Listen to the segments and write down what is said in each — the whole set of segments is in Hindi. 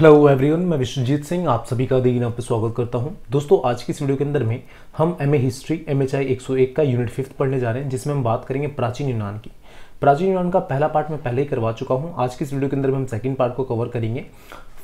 हेलो एवरीवन मैं विश्वजीत सिंह आप सभी का दिन पर स्वागत करता हूं दोस्तों आज की इस वीडियो के अंदर में हम M A history M H I एक सौ एक का यूनिट फिफ्थ पढ़ने जा रहे हैं जिसमें हम बात करेंगे प्राचीन यूनान की प्राचीन यूनान का पहला पार्ट मैं पहले ही करवा चुका हूं आज की इस वीडियो के अंदर में हम सेकेंड पार्ट को कवर करेंगे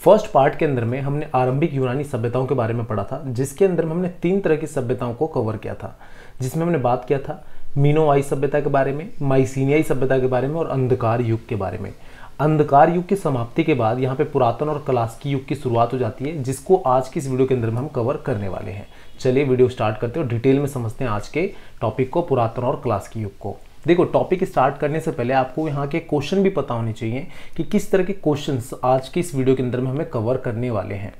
फर्स्ट पार्ट के अंदर में हमने आरंभिक यूनानी सभ्यताओं के बारे में पढ़ा था जिसके अंदर में हमने तीन तरह की सभ्यताओं को कवर किया था जिसमें हमने बात किया था मीनोवाई सभ्यता के बारे में माइसिनियाई सभ्यता के बारे में और अंधकार युग के बारे में अंधकार युग की समाप्ति के बाद यहाँ पे पुरातन और क्लासिकी युग की शुरुआत हो जाती है जिसको आज की इस वीडियो के अंदर में हम कवर करने वाले हैं चलिए वीडियो स्टार्ट करते हैं और डिटेल में समझते हैं आज के टॉपिक को पुरातन और क्लासिकी युग को देखो टॉपिक स्टार्ट करने से पहले आपको यहाँ के क्वेश्चन भी पता होने चाहिए कि किस तरह के क्वेश्चन आज की इस वीडियो के अंदर में हमें कवर करने वाले हैं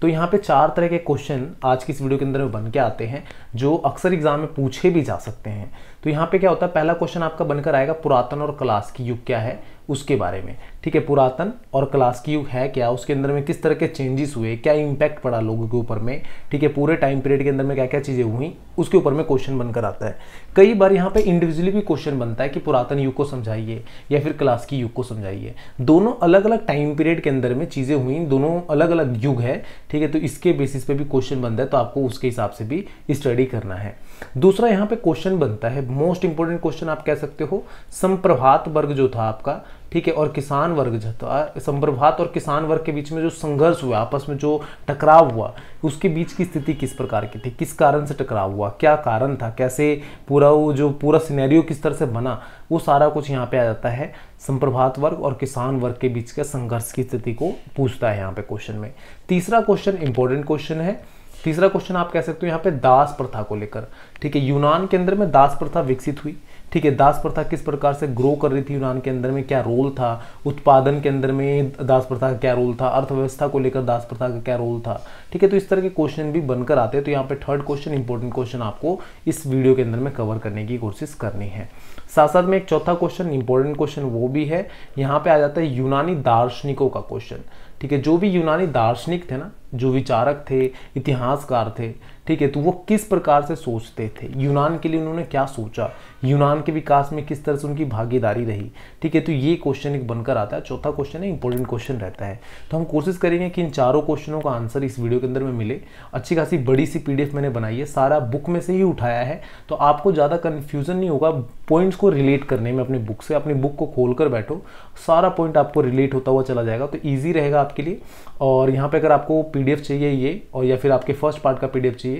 तो यहाँ पे चार तरह के क्वेश्चन आज की इस वीडियो के अंदर में बन के आते हैं जो अक्सर एग्जाम में पूछे भी जा सकते हैं तो यहाँ पे क्या होता है पहला क्वेश्चन आपका बनकर आएगा पुरातन और क्लास की युग क्या है उसके बारे में ठीक है पुरातन और क्लासिक युग है क्या उसके अंदर में किस तरह के चेंजेस हुए क्या इम्पैक्ट पड़ा लोगों के ऊपर में ठीक है पूरे टाइम पीरियड के अंदर में क्या क्या चीज़ें हुई उसके ऊपर में क्वेश्चन बनकर आता है कई बार यहाँ पे इंडिविजुअली भी क्वेश्चन बनता है कि पुरातन युग को समझाइए या फिर क्लास की युग को समझाइए दोनों अलग अलग टाइम पीरियड के अंदर में चीज़ें हुई दोनों अलग अलग युग है ठीक है तो इसके बेसिस पे भी क्वेश्चन बनता है तो आपको उसके हिसाब से भी स्टडी करना है दूसरा यहाँ पे क्वेश्चन बनता है मोस्ट इंपॉर्टेंट क्वेश्चन आप कह सकते हो संप्रभात वर्ग जो था आपका ठीक है और किसान वर्ग जो था संप्रभात और किसान वर्ग के बीच में जो संघर्ष हुआ आपस में जो टकराव हुआ उसके बीच की स्थिति किस प्रकार की थी किस कारण से टकराव हुआ क्या कारण था कैसे पूरा वो जो पूरा सिनेरियो किस तरह से बना वो सारा कुछ यहाँ पे आ जाता है संप्रभात वर्ग और किसान वर्ग के बीच का संघर्ष की स्थिति को पूछता है यहाँ पे क्वेश्चन में तीसरा क्वेश्चन इंपॉर्टेंट क्वेश्चन है तीसरा क्वेश्चन आप कह सकते हो यहाँ पे दास प्रथा को लेकर ठीक है यूनान के अंदर में दास प्रथा विकसित हुई ठीक है दास प्रथा किस प्रकार से ग्रो कर रही थी यूनान के अंदर में क्या रोल था उत्पादन के अंदर में दास प्रथा का क्या रोल था अर्थव्यवस्था को लेकर दास प्रथा का क्या रोल था ठीक है तो इस तरह के क्वेश्चन भी बनकर आते हैं तो यहाँ पे थर्ड क्वेश्चन इंपॉर्टेंट क्वेश्चन आपको इस वीडियो के अंदर में कवर करने की कोशिश करनी है साथ साथ में एक चौथा क्वेश्चन इंपॉर्टेंट क्वेश्चन वो भी है यहाँ पे आ जाता है यूनानी दार्शनिकों का क्वेश्चन ठीक है जो भी यूनानी दार्शनिक थे ना जो विचारक थे इतिहासकार थे ठीक है तो वो किस प्रकार से सोचते थे यूनान के लिए उन्होंने क्या सोचा यूनान के विकास में किस तरह से उनकी भागीदारी रही ठीक है तो ये क्वेश्चन एक बनकर आता है चौथा क्वेश्चन है इंपॉर्टेंट क्वेश्चन रहता है तो हम कोशिश करेंगे कि इन चारों क्वेश्चनों का आंसर इस वीडियो के अंदर में मिले अच्छी खासी बड़ी सी पीडीएफ मैंने बनाई है सारा बुक में से ही उठाया है तो आपको ज़्यादा कन्फ्यूजन नहीं होगा पॉइंट्स को रिलेट करने में अपनी बुक से अपनी बुक को खोल बैठो सारा पॉइंट आपको रिलेट होता हुआ चला जाएगा तो ईजी रहेगा आपके लिए और यहाँ पर अगर आपको पी चाहिए ये और या फिर आपके फर्स्ट पार्ट का पी चाहिए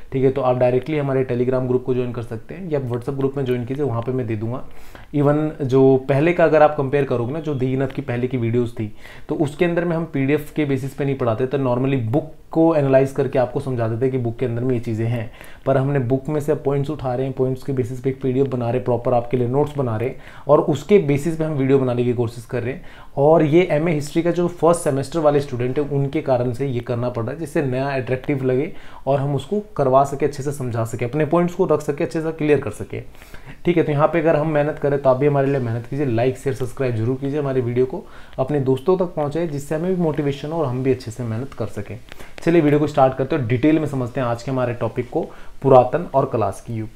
ठीक है तो आप डायरेक्टली हमारे टेलीग्राम ग्रुप को ज्वाइन कर सकते हैं या व्हाट्सअप ग्रुप में ज्वाइन कीजिए वहाँ पर मैं दे दूंगा इवन जो पहले का अगर आप कंपेयर करोगे ना जो दी नथ की पहले की वीडियोज़ थी तो उसके अंदर में हम पी के बेसिस पर नहीं पढ़ाते तो नॉर्मली बुक को एनालाइज करके आपको समझा देते हैं कि बुक के अंदर में ये चीज़ें हैं पर हमने बुक में से पॉइंट्स उठा रहे हैं पॉइंट्स के बेसिस पे एक पी बना रहे प्रॉपर आपके लिए नोट्स बना रहे और उसके बेसिस पे हम वीडियो बनाने की कोशिश कर रहे हैं और ये एम हिस्ट्री का जो फर्स्ट सेमेस्टर वाले स्टूडेंट है उनके कारण से ये करना पड़ रहा है जिससे नया अट्रैक्टिव लगे और हम उसको करवा करवा सके अच्छे से समझा सके अपने पॉइंट्स को रख सके अच्छे से क्लियर कर सके ठीक है तो यहाँ पे अगर हम मेहनत करें तो आप भी हमारे लिए मेहनत कीजिए लाइक शेयर सब्सक्राइब जरूर कीजिए हमारे वीडियो को अपने दोस्तों तक पहुँचाए जिससे हमें भी मोटिवेशन हो और हम भी अच्छे से मेहनत कर सकें चलिए वीडियो को स्टार्ट करते हैं डिटेल में समझते हैं आज के हमारे टॉपिक को पुरातन और क्लास की युग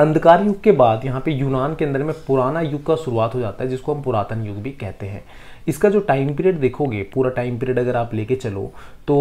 अंधकार युग के बाद यहाँ पे यूनान के अंदर में पुराना युग का शुरुआत हो जाता है जिसको हम पुरातन युग भी कहते हैं इसका जो टाइम पीरियड देखोगे पूरा टाइम पीरियड अगर आप लेके चलो तो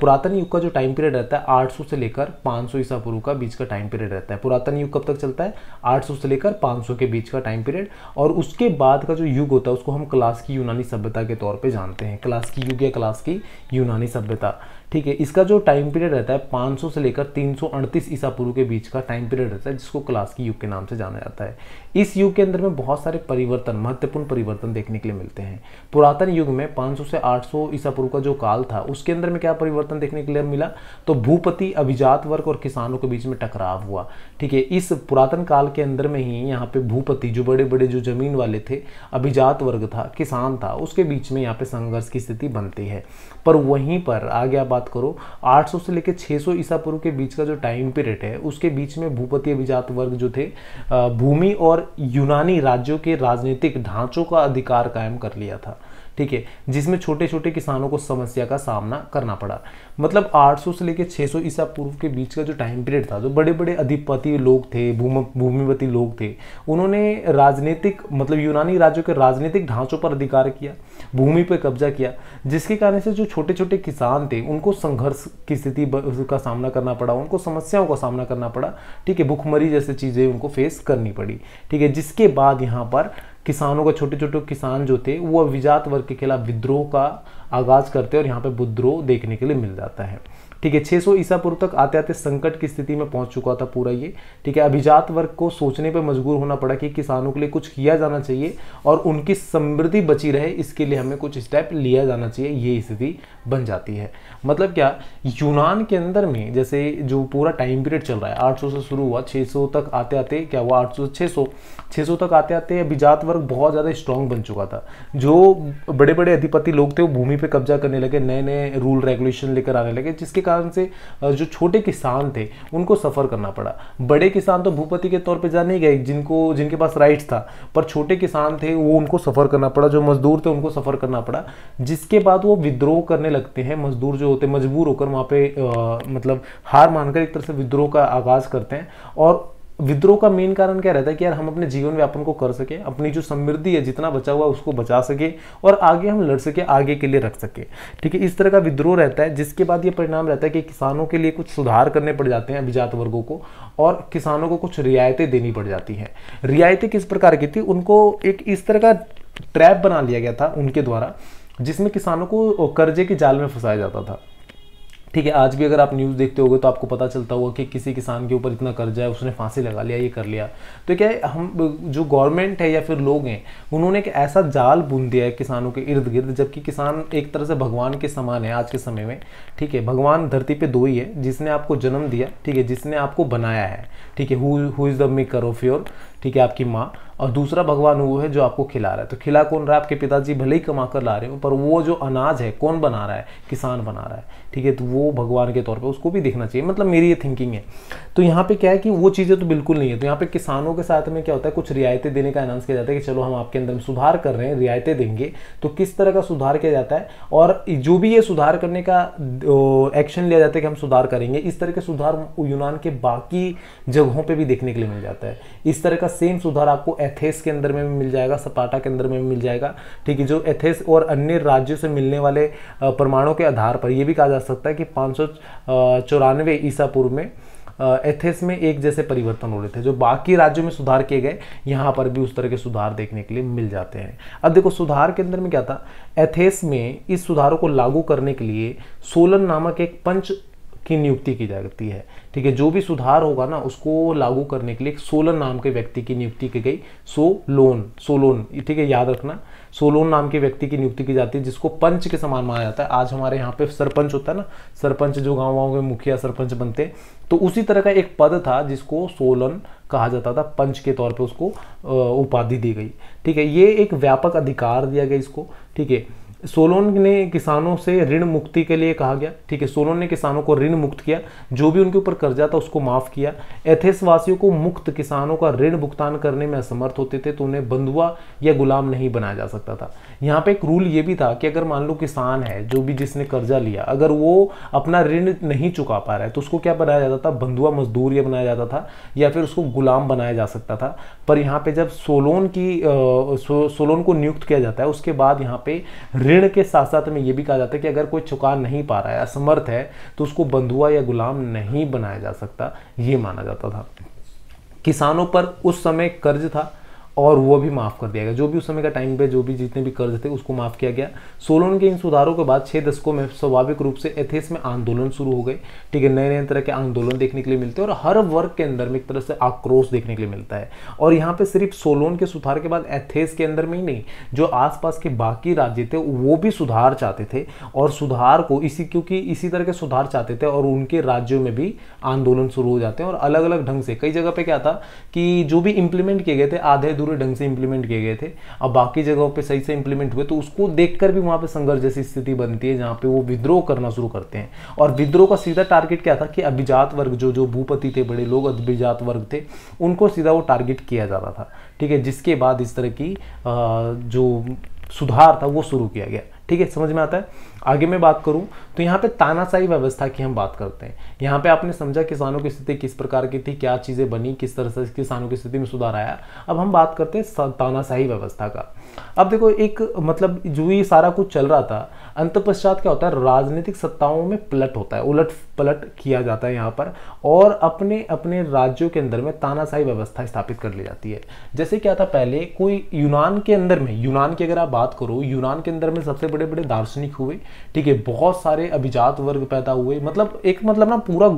पुरातन युग का जो टाइम पीरियड रहता है 800 से लेकर 500 सौ ईसा पूर्व का बीच का टाइम पीरियड रहता है पुरातन युग कब तक चलता है 800 से लेकर 500 के बीच का टाइम पीरियड और उसके बाद का जो युग होता है उसको हम क्लास की यूनानी सभ्यता के तौर पर जानते हैं क्लास की युग या क्लास की यूनानी सभ्यता ठीक है इसका जो टाइम पीरियड रहता है 500 से लेकर तीन सौ ईसा पूर्व के बीच का टाइम पीरियड रहता है जिसको क्लास की युग के नाम से जाना जाता है इस युग के अंदर में बहुत सारे परिवर्तन महत्वपूर्ण परिवर्तन देखने के लिए मिलते हैं पुरातन युग में 500 से 800 ईसा पूर्व का जो काल था उसके अंदर में क्या परिवर्तन देखने के लिए मिला तो भूपति अभिजात वर्ग और किसानों के बीच में टकराव हुआ ठीक है इस पुरातन काल के अंदर में ही यहाँ पे भूपति जो बड़े बड़े जो जमीन वाले थे अभिजात वर्ग था किसान था उसके बीच में यहाँ पे संघर्ष की स्थिति बनती है पर वहीं पर आगे आप बात करो 800 से लेकर 600 ईसा पूर्व के बीच का जो टाइम पीरियड है उसके बीच में भूपति अभिजात वर्ग जो थे भूमि और यूनानी राज्यों के राजनीतिक ढांचों का अधिकार कायम कर लिया था ठीक है जिसमें छोटे छोटे किसानों को समस्या का सामना करना पड़ा मतलब 800 से लेकर 600 ईसा पूर्व के बीच का जो टाइम पीरियड था जो बड़े बड़े अधिपति लोग थे भूमिपति लोग थे उन्होंने राजनीतिक मतलब यूनानी राज्यों के राजनीतिक ढांचों पर अधिकार किया भूमि पर कब्जा किया जिसके कारण से जो छोटे छोटे किसान थे उनको संघर्ष की स्थिति का सामना करना पड़ा उनको समस्याओं का सामना करना पड़ा ठीक है भुखमरी जैसी चीज़ें उनको फेस करनी पड़ी ठीक है जिसके बाद यहाँ पर किसानों का छोटे छोटे किसान जो थे वो अभिजात वर्ग के खिलाफ विद्रोह का आगाज करते और यहाँ पर विद्रोह देखने के लिए मिल जाता है ठीक है 600 ईसा पूर्व तक आते आते संकट की स्थिति में पहुंच चुका था पूरा ये ठीक है अभिजात वर्ग को सोचने पर मजबूर होना पड़ा कि किसानों के लिए कुछ किया जाना चाहिए और उनकी समृद्धि बची रहे इसके लिए हमें कुछ स्टेप लिया जाना चाहिए ये स्थिति बन जाती है मतलब क्या यूनान के अंदर में जैसे जो पूरा टाइम पीरियड चल रहा है 800 से शुरू हुआ 600 तक आते आते क्या हुआ 800 600 600 तक आते आते अभिजात वर्ग बहुत ज़्यादा स्ट्रांग बन चुका था जो बड़े बड़े अधिपति लोग थे वो भूमि पर कब्जा करने लगे नए नए रूल रेगुलेशन लेकर आने लगे जिसके कारण से जो छोटे किसान थे उनको सफ़र करना पड़ा बड़े किसान तो भूपति के तौर पर जा नहीं गए जिनको जिनके पास राइट्स था पर छोटे किसान थे वो उनको सफ़र करना पड़ा जो मजदूर थे उनको सफ़र करना पड़ा जिसके बाद वो विद्रोह करने लगते हैं मजदूर जो जो होते हैं मजबूर होकर वहाँ पे आ, मतलब हार मानकर एक तरह से विद्रोह का आगाज़ करते हैं और विद्रोह का मेन कारण क्या रहता है कि यार हम अपने जीवन व्यापन को कर सके अपनी जो समृद्धि है जितना बचा हुआ उसको बचा सके और आगे हम लड़ सके आगे के लिए रख सके ठीक है इस तरह का विद्रोह रहता है जिसके बाद ये परिणाम रहता है कि किसानों के लिए कुछ सुधार करने पड़ जाते हैं अभिजात वर्गों को और किसानों को कुछ रियायतें देनी पड़ जाती हैं रियायतें किस प्रकार की थी उनको एक इस तरह का ट्रैप बना लिया गया था उनके द्वारा जिसमें किसानों को कर्जे के जाल में फंसाया जाता था ठीक है आज भी अगर आप न्यूज़ देखते होगे तो आपको पता चलता होगा कि किसी किसान के ऊपर इतना कर्जा है उसने फांसी लगा लिया ये कर लिया तो क्या हम जो गवर्नमेंट है या फिर लोग हैं उन्होंने एक ऐसा जाल बुन दिया है किसानों के इर्द गिर्द जबकि किसान एक तरह से भगवान के समान है आज के समय में ठीक है भगवान धरती पर दो ही है जिसने आपको जन्म दिया ठीक है जिसने आपको बनाया है ठीक है who is the maker of your ठीक है आपकी माँ और दूसरा भगवान वो है जो आपको खिला रहा है तो खिला कौन रहा है आपके पिताजी भले ही कमा कर ला रहे हो पर वो जो अनाज है कौन बना रहा है किसान बना रहा है ठीक है तो वो भगवान के तौर पे उसको भी देखना चाहिए मतलब मेरी ये थिंकिंग है तो यहाँ पे क्या है कि वो चीज़ें तो बिल्कुल नहीं है तो यहाँ पे किसानों के साथ में क्या होता है कुछ रियायतें देने का अनाउंस किया जाता है कि चलो हम आपके अंदर सुधार कर रहे हैं रियायतें देंगे तो किस तरह का सुधार किया जाता है और जो भी ये सुधार करने का एक्शन लिया जाता है कि हम सुधार करेंगे इस तरह के सुधार यूनान के बाकी जगहों पर भी देखने के लिए मिल जाता है इस तरह का सेम सुधार आपको एथेस के अंदर में भी मिल जाएगा सपाटा के अंदर में भी मिल जाएगा ठीक है जो एथेस और अन्य राज्यों से मिलने वाले परमाणु के आधार पर यह भी कहा जा सकता है कि पाँच सौ ईसा पूर्व में एथेस में एक जैसे परिवर्तन हो रहे थे जो बाकी राज्यों में सुधार किए गए यहाँ पर भी उस तरह के सुधार देखने के लिए मिल जाते हैं अब देखो सुधार के अंदर में क्या था एथेस में इस सुधारों को लागू करने के लिए सोलन नामक एक पंच की नियुक्ति की जाती है ठीक है जो भी सुधार होगा ना उसको लागू करने के लिए सोलन नाम के व्यक्ति की नियुक्ति की गई सोलोन सोलोन ठीक है याद रखना सोलोन नाम के व्यक्ति की नियुक्ति की जाती है जिसको पंच के समान माना जाता है आज हमारे यहाँ पे सरपंच होता है ना सरपंच जो गाँव गाँव के मुखिया सरपंच बनते हैं तो उसी तरह का एक पद था जिसको सोलन कहा जाता था पंच के तौर पे उसको उपाधि दी गई ठीक है ये एक व्यापक अधिकार दिया गया इसको ठीक है सोलोन ने किसानों से ऋण मुक्ति के लिए कहा गया ठीक है सोलोन ने किसानों को ऋण मुक्त किया जो भी उनके ऊपर कर्जा था उसको माफ किया एथेस वासियों को मुक्त किसानों का ऋण भुगतान करने में असमर्थ होते थे तो उन्हें बंधुआ या गुलाम नहीं बनाया जा सकता था यहाँ पे एक रूल ये भी था कि अगर मान लो किसान है जो भी जिसने कर्जा लिया अगर वो अपना ऋण नहीं चुका पा रहा है तो उसको क्या बनाया जाता था बंधुआ मजदूर या बनाया जाता था या फिर उसको गुलाम बनाया जा सकता था पर यहाँ पे जब सोलोन की सोलोन को नियुक्त किया जाता है उसके बाद यहाँ पे ऋण ऋण के साथ साथ में ये भी कहा जाता है कि अगर कोई चुका नहीं पा रहा है असमर्थ है तो उसको बंधुआ या गुलाम नहीं बनाया जा सकता ये माना जाता था किसानों पर उस समय कर्ज था और वो भी माफ़ कर दिया गया जो भी उस समय का टाइम पे जो भी जितने भी कर्ज थे उसको माफ़ किया गया सोलोन के इन सुधारों के बाद छः दशकों में स्वाभाविक रूप से एथेस में आंदोलन शुरू हो गए ठीक है नए नए तरह के आंदोलन देखने के लिए मिलते हैं और हर वर्ग के अंदर में एक तरह से आक्रोश देखने के लिए मिलता है और यहाँ पर सिर्फ सोलोन के सुधार के बाद एथेस के अंदर में ही नहीं जो आसपास के बाकी राज्य थे वो भी सुधार चाहते थे और सुधार को इसी क्योंकि इसी तरह के सुधार चाहते थे और उनके राज्यों में भी आंदोलन शुरू हो जाते हैं और अलग अलग ढंग से कई जगह पर क्या था कि जो भी इम्प्लीमेंट किए गए थे आधे दूर पूरे ढंग से इंप्लीमेंट किए गए थे अब बाकी जगहों पे सही से इंप्लीमेंट हुए तो उसको देखकर भी वहां पे संघर्ष जैसी स्थिति बनती है जहां पे वो विद्रोह करना शुरू करते हैं और विद्रोह का सीधा टारगेट क्या था कि अभिजात वर्ग जो जो भूपति थे बड़े लोग अभिजात वर्ग थे उनको सीधा वो टारगेट किया जा रहा था ठीक है जिसके बाद इस तरह की जो सुधार था वो शुरू किया गया ठीक है समझ में आता है आगे मैं बात करूं तो यहाँ पे तानाशाही व्यवस्था की हम बात करते हैं यहाँ पे आपने समझा किसानों की स्थिति किस प्रकार की थी क्या चीज़ें बनी किस तरह से किसानों की स्थिति में सुधार आया अब हम बात करते हैं तानाशाही व्यवस्था का अब देखो एक मतलब जो ये सारा कुछ चल रहा था अंत पश्चात क्या होता है राजनीतिक सत्ताओं में पलट होता है उलट पलट किया जाता है यहाँ पर और अपने अपने राज्यों के अंदर में तानाशाही व्यवस्था स्थापित कर ली जाती है जैसे क्या था पहले कोई यूनान के अंदर में यूनान की अगर आप बात करो यूनान के अंदर में सबसे बड़े बड़े दार्शनिक हुए ठीक है बहुत सारे अभिजात वर्ग पैदा हुए मतलब एक मतलब ना पूरा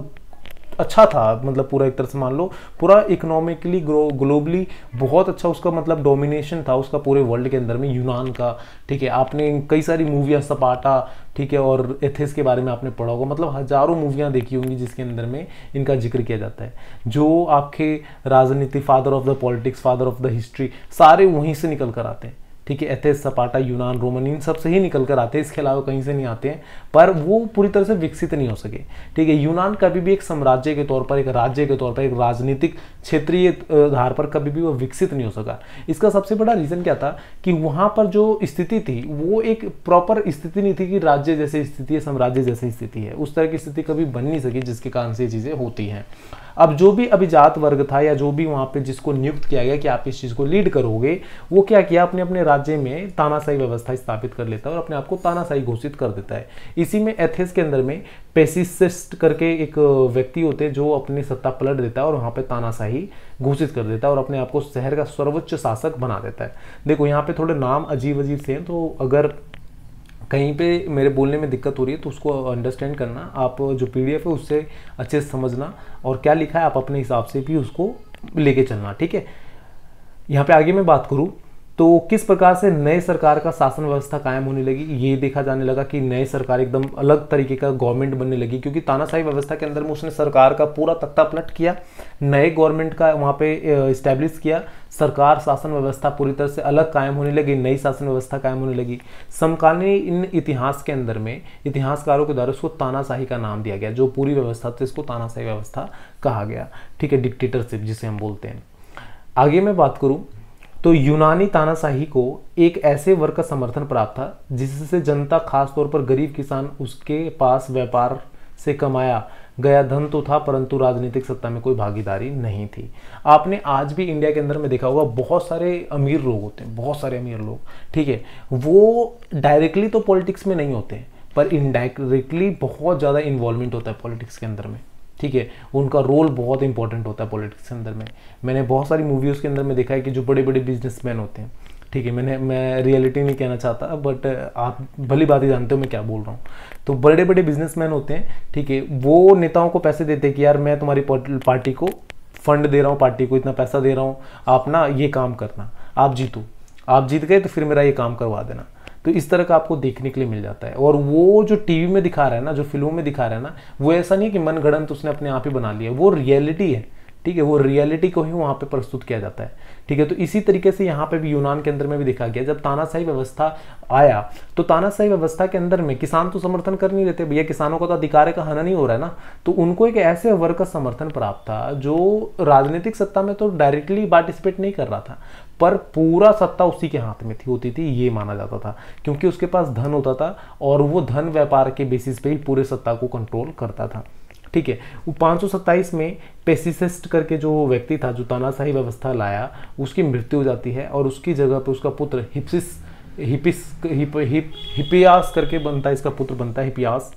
अच्छा था मतलब पूरा एक तरह से मान लो पूरा इकोनॉमिकली ग्रो ग्लोबली बहुत अच्छा उसका मतलब डोमिनेशन था उसका पूरे वर्ल्ड के अंदर में यूनान का ठीक है आपने कई सारी मूवियाँ सपाटा ठीक है और एथेस के बारे में आपने पढ़ा होगा मतलब हजारों मूवियाँ देखी होंगी जिसके अंदर में इनका जिक्र किया जाता है जो आपके राजनीति father of the politics father of the history सारे वहीं से निकल कर आते हैं ठीक है एथेस सपाटा यूनान रोमन इन सब से ही निकल कर आते हैं इसके अलावा कहीं से नहीं आते हैं पर वो पूरी तरह से विकसित नहीं हो सके ठीक है यूनान कभी भी एक साम्राज्य के तौर पर एक राज्य के तौर पर एक राजनीतिक क्षेत्रीय आधार पर कभी भी वो विकसित नहीं हो सका इसका सबसे बड़ा रीज़न क्या था कि वहाँ पर जो स्थिति थी वो एक प्रॉपर स्थिति नहीं थी कि राज्य जैसी स्थिति है साम्राज्य जैसी स्थिति है उस तरह की स्थिति कभी बन नहीं सकी जिसके कारण से चीज़ें होती हैं अब जो भी अभिजात वर्ग था या जो भी वहाँ पे जिसको नियुक्त किया गया कि आप इस चीज़ को लीड करोगे वो क्या किया अपने अपने राज्य में तानाशाही व्यवस्था स्थापित कर लेता है और अपने आप को तानाशाही घोषित कर देता है इसी में एथेस के अंदर में पेसिसिस्ट करके एक व्यक्ति होते हैं जो अपनी सत्ता पलट देता है और वहाँ पे तानाशाही घोषित कर देता है और अपने आप को शहर का सर्वोच्च शासक बना देता है देखो यहाँ पे थोड़े नाम अजीब अजीब से हैं तो अगर कहीं पे मेरे बोलने में दिक्कत हो रही है तो उसको अंडरस्टैंड करना आप जो पीडीएफ है उससे अच्छे से समझना और क्या लिखा है आप अपने हिसाब से भी उसको लेके चलना ठीक है यहाँ पे आगे मैं बात करूँ तो किस प्रकार से नए सरकार का शासन व्यवस्था कायम होने लगी ये देखा जाने लगा कि नए सरकार एकदम अलग तरीके का गवर्नमेंट बनने लगी क्योंकि तानाशाही व्यवस्था के अंदर में उसने सरकार का पूरा तख्ता पलट किया नए गवर्नमेंट का वहाँ पे इस्टेब्लिश किया सरकार शासन व्यवस्था पूरी तरह से अलग कायम होने लगी नई शासन व्यवस्था कायम होने लगी समकालीन इन इतिहास के अंदर में इतिहासकारों के द्वारा उसको तानाशाही का नाम दिया गया जो पूरी व्यवस्था थी इसको तानाशाही व्यवस्था कहा गया ठीक है डिक्टेटरशिप जिसे हम बोलते हैं आगे मैं बात करूँ तो यूनानी तानाशाही को एक ऐसे वर्ग का समर्थन प्राप्त था जिससे जनता खासतौर पर गरीब किसान उसके पास व्यापार से कमाया गया धन तो था परंतु राजनीतिक सत्ता में कोई भागीदारी नहीं थी आपने आज भी इंडिया के अंदर में देखा होगा बहुत सारे अमीर लोग होते हैं बहुत सारे अमीर लोग ठीक है वो डायरेक्टली तो पॉलिटिक्स में नहीं होते पर इनडायरेक्टली बहुत ज़्यादा इन्वॉल्वमेंट होता है पॉलिटिक्स के अंदर में ठीक है उनका रोल बहुत इंपॉर्टेंट होता है पॉलिटिक्स के अंदर में मैंने बहुत सारी मूवीज़ के अंदर में देखा है कि जो बड़े बड़े बिजनेसमैन होते हैं ठीक है मैंने मैं रियलिटी नहीं कहना चाहता बट आप भली बात ही जानते हो मैं क्या बोल रहा हूँ तो बड़े बड़े बिजनेसमैन होते हैं ठीक है वो नेताओं को पैसे देते हैं कि यार मैं तुम्हारी पार्टी को फंड दे रहा हूँ पार्टी को इतना पैसा दे रहा हूँ आप ना ये काम करना आप जीतो आप जीत गए तो फिर मेरा ये काम करवा देना तो इस तरह का आपको देखने के लिए मिल जाता है और वो जो टीवी में दिखा रहा है ना जो फिल्मों में दिखा रहा है ना वो ऐसा नहीं है कि मनगढ़ंत उसने अपने आप ही बना लिया वो रियलिटी है ठीक है वो रियलिटी को ही वहां पे प्रस्तुत किया जाता है ठीक है तो इसी तरीके से यहाँ पे भी यूनान के अंदर में भी देखा गया जब तानाशाही व्यवस्था आया तो तानाशाही व्यवस्था के अंदर में किसान तो समर्थन कर नहीं रहते भैया किसानों का तो अधिकार का हनन नहीं हो रहा है ना तो उनको एक ऐसे वर्ग का समर्थन प्राप्त था जो राजनीतिक सत्ता में तो डायरेक्टली पार्टिसिपेट नहीं कर रहा था पर पूरा सत्ता उसी के हाथ में थी होती थी ये माना जाता था क्योंकि उसके पास धन होता था और वो धन व्यापार के बेसिस पे ही पूरे सत्ता को कंट्रोल करता था ठीक है वो पाँच में पेसिसिस्ट करके जो व्यक्ति था जो तानाशाही व्यवस्था लाया उसकी मृत्यु हो जाती है और उसकी जगह पर उसका पुत्र हिप्सिस हिपिस हिप हिप हिपियास करके बनता है इसका पुत्र बनता है हिपियास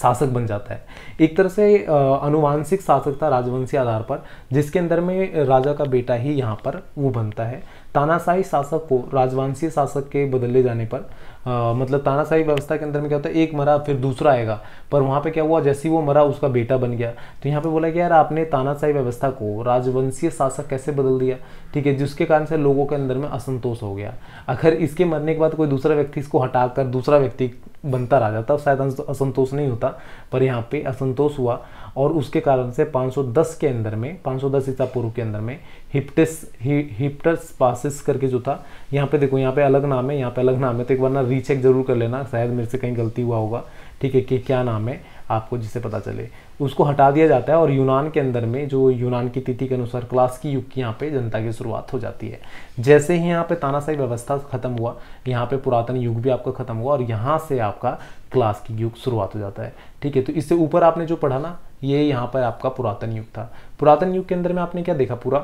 शासक बन जाता है एक तरह से अनुवांशिक शासक था राजवंशी आधार पर जिसके अंदर में राजा का बेटा ही यहाँ पर वो बनता है तानाशाही शासक को राजवंशीय शासक के बदले जाने पर मतलब तानाशाही व्यवस्था के अंदर में क्या होता है एक मरा फिर दूसरा आएगा पर वहाँ पे क्या हुआ जैसे ही वो मरा उसका बेटा बन गया तो यहाँ पे बोला कि यार आपने तानाशाही व्यवस्था को राजवंशीय शासक कैसे बदल दिया ठीक है जिसके कारण से लोगों के अंदर में असंतोष हो गया अगर इसके मरने के बाद कोई दूसरा व्यक्ति इसको हटाकर दूसरा व्यक्ति बनता रह जाता शायद असंतोष नहीं होता पर यहाँ पे असंतोष हुआ और उसके कारण से 510 के अंदर में 510 ईसा पूर्व के अंदर में हिप्टिस हि, हिप्टस पासिस करके जो था यहाँ पे देखो यहाँ पे अलग नाम है यहाँ पे अलग नाम है तो एक बार ना रीचेक जरूर कर लेना शायद मेरे से कहीं गलती हुआ होगा ठीक है कि क्या नाम है आपको जिससे पता चले उसको हटा दिया जाता है और यूनान के अंदर में जो यूनान की तिथि के अनुसार क्लास की युग की यहाँ पे जनता की शुरुआत हो जाती है जैसे ही यहाँ पे तानाशाही व्यवस्था खत्म हुआ यहाँ पे पुरातन युग भी आपका खत्म हुआ और यहाँ से आपका क्लास की युग शुरुआत हो जाता है ठीक है तो इससे ऊपर आपने जो पढ़ा ना ये यहाँ पर आपका पुरातन युग था पुरातन युग के अंदर में आपने क्या देखा पूरा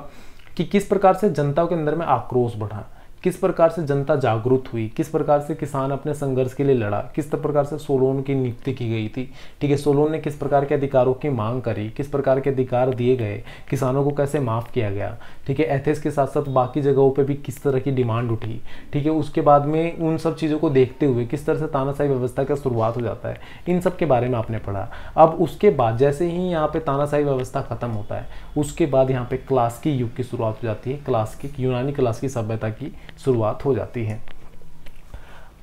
कि किस प्रकार से जनता के अंदर में आक्रोश बढ़ा किस प्रकार से जनता जागरूक हुई किस प्रकार से किसान अपने संघर्ष के लिए लड़ा किस प्रकार से सोलोन की नियुक्ति की गई थी ठीक है सोलोन ने किस प्रकार के अधिकारों की मांग करी किस प्रकार के अधिकार दिए गए किसानों को कैसे माफ़ किया गया ठीक है एथेस के साथ साथ बाकी जगहों पे भी किस तरह की डिमांड उठी ठीक है उसके बाद में उन सब चीज़ों को देखते हुए किस तरह से तानाशाही व्यवस्था का शुरुआत हो जाता है इन सब के बारे में आपने पढ़ा अब उसके बाद जैसे ही यहाँ पे तानाशाही व्यवस्था ख़त्म होता है उसके बाद यहाँ पे क्लासिकी युग की शुरुआत हो जाती है क्लासिक यूनानी क्लासिकी सभ्यता की शुरुआत हो जाती है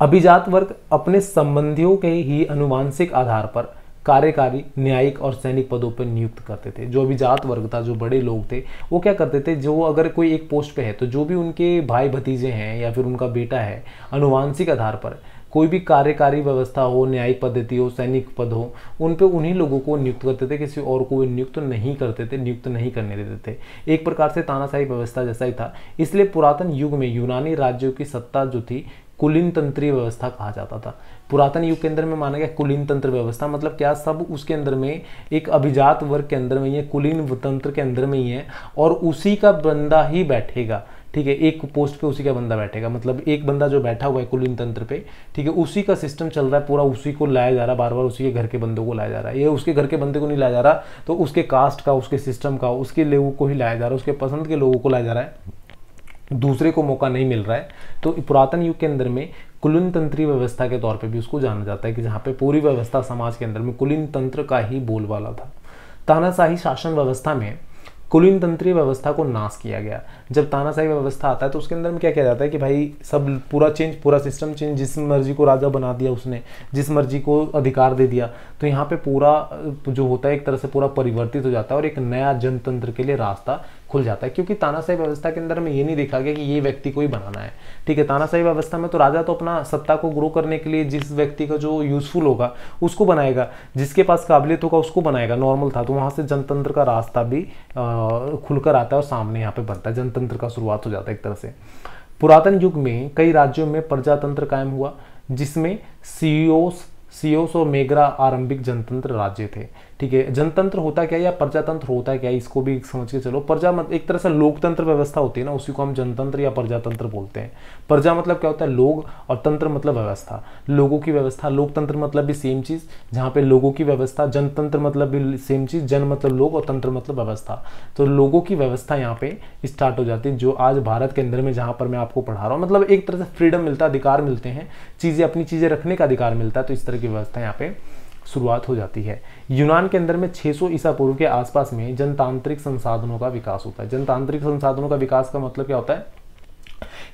अभिजात वर्ग अपने संबंधियों के ही अनुवांशिक आधार पर कार्यकारी न्यायिक और सैनिक पदों पर नियुक्त करते थे जो जात वर्ग था जो बड़े लोग थे वो क्या करते थे जो अगर कोई एक पोस्ट पे है तो जो भी उनके भाई भतीजे हैं या फिर उनका बेटा है अनुवांशिक आधार पर कोई भी कार्यकारी व्यवस्था हो न्यायिक पद्धति हो सैनिक पद हो उन पे उन्हीं लोगों को नियुक्त करते थे किसी और को नियुक्त नहीं करते थे नियुक्त नहीं करने देते थे एक प्रकार से तानाशाही व्यवस्था जैसा ही था इसलिए पुरातन युग में यूनानी राज्यों की सत्ता जो थी कुलीन तंत्री व्यवस्था कहा जाता था पुरातन युग के अंदर में माना गया कुलीन तंत्र व्यवस्था मतलब क्या सब उसके अंदर में एक अभिजात वर्ग के अंदर में ही है कुलीन तंत्र के अंदर में ही है और उसी का बंदा ही बैठेगा ठीक है एक पोस्ट पे उसी का बंदा बैठेगा मतलब एक बंदा जो बैठा हुआ है कुलीन तंत्र पे ठीक है उसी का सिस्टम चल रहा है पूरा उसी को लाया जा रहा है बार बार उसी के घर के बंदों को लाया जा रहा है ये उसके घर के बंदे को नहीं लाया जा रहा तो उसके कास्ट का उसके सिस्टम का उसके लोगों को ही लाया जा रहा है उसके पसंद के लोगों को लाया जा रहा है दूसरे को मौका नहीं मिल रहा है तो पुरातन युग के अंदर में कुलीन तंत्री व्यवस्था के तौर पे भी उसको जाना जाता है कि जहाँ पे पूरी व्यवस्था समाज के अंदर में कुलीन तंत्र का ही बोलबाला था तानाशाही शासन व्यवस्था में कुलीन तंत्री व्यवस्था को नाश किया गया जब तानाशाही व्यवस्था आता है तो उसके अंदर में क्या किया जाता है कि भाई सब पूरा चेंज पूरा सिस्टम चेंज जिस मर्जी को राजा बना दिया उसने जिस मर्जी को अधिकार दे दिया तो यहाँ पे पूरा जो होता है एक तरह से पूरा परिवर्तित हो जाता है और एक नया जनतंत्र के लिए रास्ता खुल जाता है क्योंकि तानाशाही व्यवस्था के अंदर में ये नहीं देखा गया कि ये व्यक्ति को ही बनाना है ठीक है तानाशाही व्यवस्था में तो राजा तो अपना सत्ता को ग्रो करने के लिए जिस व्यक्ति का जो यूजफुल होगा उसको बनाएगा जिसके पास काबिलियत होगा उसको बनाएगा नॉर्मल था तो वहाँ से जनतंत्र का रास्ता भी खुलकर आता है और सामने यहाँ पर बनता है जनतंत्र का शुरुआत हो जाता है एक तरह से पुरातन युग में कई राज्यों में प्रजातंत्र कायम हुआ जिसमें सीओस सीओस और मेगरा आरंभिक जनतंत्र राज्य थे ठीक है जनतंत्र होता क्या है या प्रजातंत्र होता क्या है इसको भी समझ के चलो प्रजा मत एक तरह से लोकतंत्र व्यवस्था होती है ना उसी को हम जनतंत्र या प्रजातंत्र बोलते हैं प्रजा मतलब क्या होता है लोग और तंत्र मतलब व्यवस्था लोगों की व्यवस्था लोकतंत्र मतलब भी सेम चीज़ जहाँ पे लोगों की व्यवस्था जनतंत्र मतलब भी सेम चीज़ जन मतलब लोग और तंत्र मतलब व्यवस्था तो लोगों की व्यवस्था यहाँ पे स्टार्ट हो जाती है जो आज भारत के अंदर में जहाँ पर मैं आपको पढ़ा रहा हूँ मतलब एक तरह से फ्रीडम मिलता है अधिकार मिलते हैं चीज़ें अपनी चीज़ें रखने का अधिकार मिलता है तो इस तरह की व्यवस्था यहाँ पे शुरुआत हो जाती है यूनान के अंदर में 600 ईसा पूर्व के आसपास में जनतांत्रिक संसाधनों का विकास होता है जनतांत्रिक संसाधनों का विकास का मतलब क्या होता है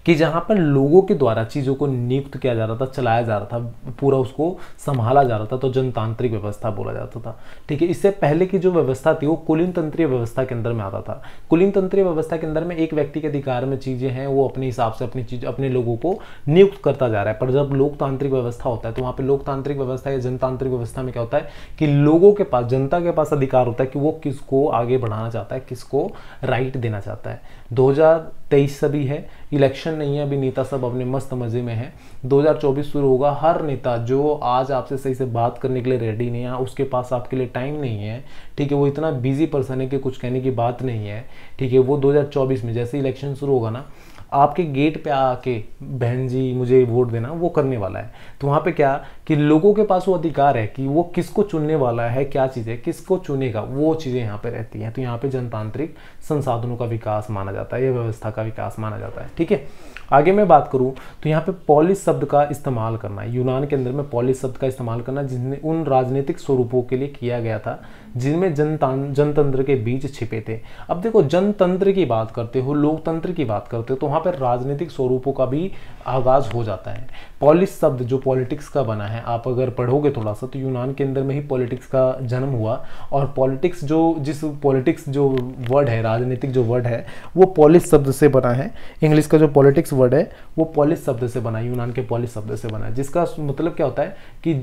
कि जहाँ पर लोगों के द्वारा चीज़ों को नियुक्त किया जा रहा था चलाया जा रहा था पूरा उसको संभाला जा रहा था तो जनतांत्रिक व्यवस्था बोला जाता था ठीक है इससे पहले की जो व्यवस्था थी वो कुलीन तंत्रीय व्यवस्था के अंदर में आता था कुलीन तंत्रीय व्यवस्था के अंदर में एक व्यक्ति के अधिकार में चीज़ें हैं वो अपने हिसाब से अपनी चीज अपने लोगों को नियुक्त करता जा रहा है पर जब लोकतांत्रिक व्यवस्था होता है तो वहाँ पर लोकतांत्रिक व्यवस्था या जनतांत्रिक व्यवस्था में क्या होता है कि लोगों के पास जनता के पास अधिकार होता है कि वो किसको आगे बढ़ाना चाहता है किसको राइट देना चाहता है 2023 से भी है इलेक्शन नहीं है अभी नेता सब अपने मस्त मज़े में है 2024 शुरू होगा हर नेता जो आज आपसे सही से बात करने के लिए रेडी नहीं है उसके पास आपके लिए टाइम नहीं है ठीक है वो इतना बिजी पर्सन है कि कुछ कहने की बात नहीं है ठीक है वो 2024 में जैसे इलेक्शन शुरू होगा ना आपके गेट पे आके बहन जी मुझे वोट देना वो करने वाला है तो वहाँ पे क्या कि लोगों के पास वो अधिकार है कि वो किसको चुनने वाला है क्या चीज़ें किसको चुनेगा वो चीज़ें यहाँ पे रहती हैं तो यहाँ पे जनतांत्रिक संसाधनों का विकास माना जाता है या व्यवस्था का विकास माना जाता है ठीक है आगे मैं बात करूँ तो यहाँ पे पॉलिस शब्द का इस्तेमाल करना है यूनान के अंदर में पॉलिस शब्द का इस्तेमाल करना जिसने उन राजनीतिक स्वरूपों के लिए किया गया था जिनमें जनतान जनतंत्र के बीच छिपे थे अब देखो जनतंत्र की बात करते हो लोकतंत्र की बात करते हो तो वहाँ पर राजनीतिक स्वरूपों का भी आगाज हो जाता है पॉलिस शब्द जो पॉलिटिक्स का बना है आप अगर पढ़ोगे थोड़ा सा तो यूनान के अंदर में ही पॉलिटिक्स का जन्म हुआ और पॉलिटिक्स जो जिस पॉलिटिक्स जो वर्ड है राजनीतिक जो वर्ड है वो पॉलिस शब्द से बना है इंग्लिश का जो पॉलिटिक्स वर्ड है वो पॉलिस शब्द से बना है यूनान के पॉलिस शब्द से बना है जिसका मतलब क्या होता है कि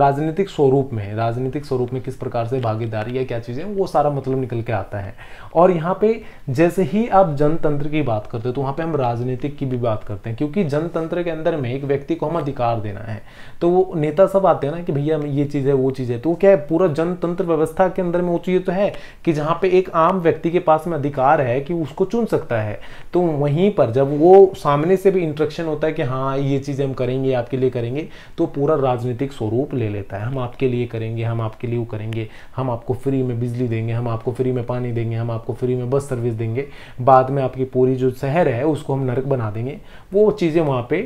राजनीतिक स्वरूप में राजनीतिक स्वरूप में किस प्रकार से भागीदारी या क्या चीज़ें वो सारा मतलब निकल के आता है और यहाँ पे जैसे ही आप जनतंत्र की बात करते हो तो वहाँ पे हम राजनीतिक की भी बात करते हैं क्योंकि जनतंत्र के अंदर में एक व्यक्ति व्यक्ति को हम अधिकार देना है तो वो नेता सब आते हैं ना कि भैया ये चीज़ है वो चीज़ है तो वो क्या है पूरा जनतंत्र व्यवस्था के अंदर में वो चीज़ तो है कि जहाँ पे एक आम व्यक्ति के पास में अधिकार है कि उसको चुन सकता है तो वहीं पर जब वो सामने से भी इंट्रक्शन होता है कि हाँ ये चीज़ हम करेंगे आपके लिए करेंगे तो पूरा राजनीतिक स्वरूप ले लेता है हम आपके लिए करेंगे हम आपके लिए वो करेंगे हम आपको फ्री में बिजली देंगे हम आपको फ्री में पानी देंगे हम आपको फ्री में बस सर्विस देंगे बाद में आपकी पूरी जो शहर है उसको हम नरक बना देंगे वो चीज़ें वहाँ पे